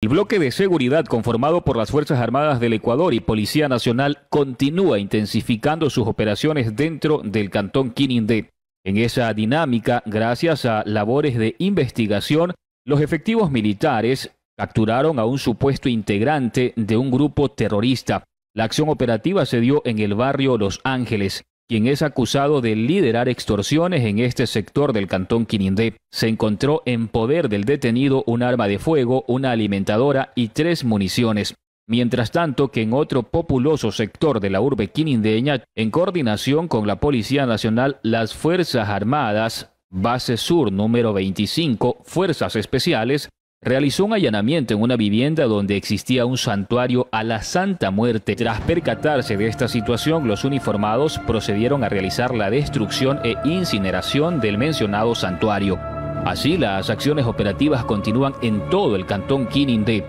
El bloque de seguridad conformado por las Fuerzas Armadas del Ecuador y Policía Nacional continúa intensificando sus operaciones dentro del cantón Quinindé. En esa dinámica, gracias a labores de investigación, los efectivos militares capturaron a un supuesto integrante de un grupo terrorista. La acción operativa se dio en el barrio Los Ángeles quien es acusado de liderar extorsiones en este sector del cantón Quirindé. Se encontró en poder del detenido un arma de fuego, una alimentadora y tres municiones. Mientras tanto, que en otro populoso sector de la urbe quinindeña, en coordinación con la Policía Nacional, las Fuerzas Armadas, Base Sur número 25, Fuerzas Especiales, realizó un allanamiento en una vivienda donde existía un santuario a la Santa Muerte. Tras percatarse de esta situación, los uniformados procedieron a realizar la destrucción e incineración del mencionado santuario. Así, las acciones operativas continúan en todo el cantón Quinindé.